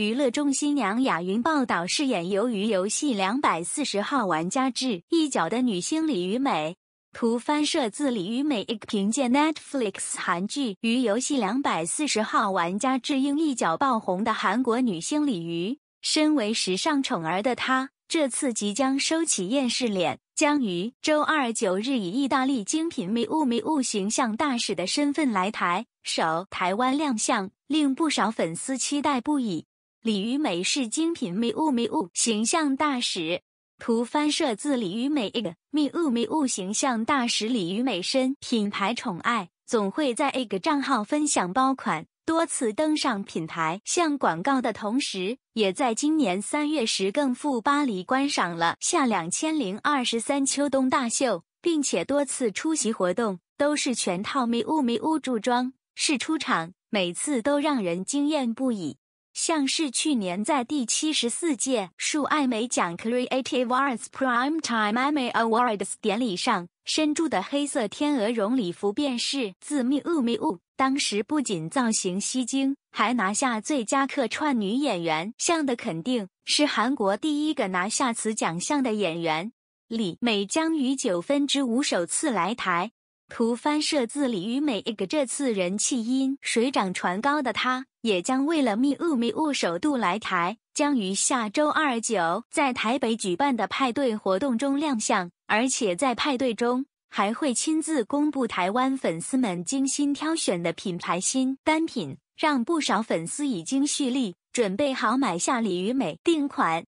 娱乐中心娘雅云报道，饰演《鱿鱼游戏》两百四十号玩家至一角的女星李雨美。图翻摄自李雨美凭借 Netflix 韩剧《鱼游戏》两百四十号玩家智英一角爆红的韩国女星李瑜，身为时尚宠儿的她，这次即将收起厌世脸，将于周二九日以意大利精品米雾迷雾形象大使的身份来台，首台湾亮相，令不少粉丝期待不已。李鱼美是精品 miu miu 形象大使。图翻摄自李鱼美 i g miu miu 形象大使李鱼美身品牌宠爱，总会在一 g 账号分享爆款，多次登上品牌向广告的同时，也在今年三月时更赴巴黎观赏了下两千零二十三秋冬大秀，并且多次出席活动，都是全套 miu miu 助装，是出场，每次都让人惊艳不已。像是去年在第七十四届树爱美奖 （Creative Arts Prime Time Emmy Awards） 典礼上，身著的黑色天鹅绒礼服便是自 miumiu。当时不仅造型吸睛，还拿下最佳客串女演员项的肯定，是韩国第一个拿下此奖项的演员。李美将于九分之五首次来台，图翻摄自李美将这次人气因水涨船高的她。也将为了 Miu Miu 首度来台，将于下周二九在台北举办的派对活动中亮相，而且在派对中还会亲自公布台湾粉丝们精心挑选的品牌新单品，让不少粉丝已经蓄力准备好买下李雨美定款。